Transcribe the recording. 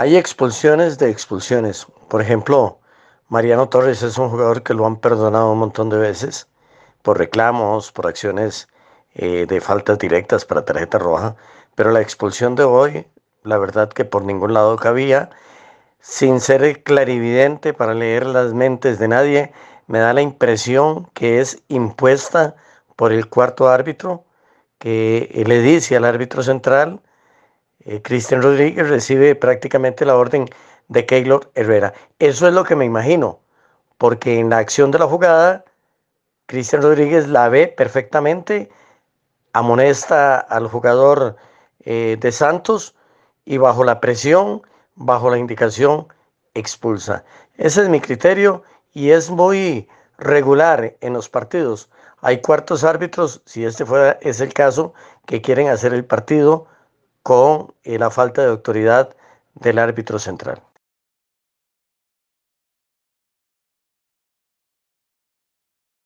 Hay expulsiones de expulsiones. Por ejemplo, Mariano Torres es un jugador que lo han perdonado un montón de veces por reclamos, por acciones eh, de faltas directas para tarjeta roja. Pero la expulsión de hoy, la verdad que por ningún lado cabía. Sin ser clarividente para leer las mentes de nadie, me da la impresión que es impuesta por el cuarto árbitro que le dice al árbitro central eh, Cristian Rodríguez recibe prácticamente la orden de Keylor Herrera. Eso es lo que me imagino, porque en la acción de la jugada, Cristian Rodríguez la ve perfectamente, amonesta al jugador eh, de Santos y bajo la presión, bajo la indicación, expulsa. Ese es mi criterio y es muy regular en los partidos. Hay cuartos árbitros, si este fuera, es el caso, que quieren hacer el partido con eh, la falta de autoridad del árbitro central.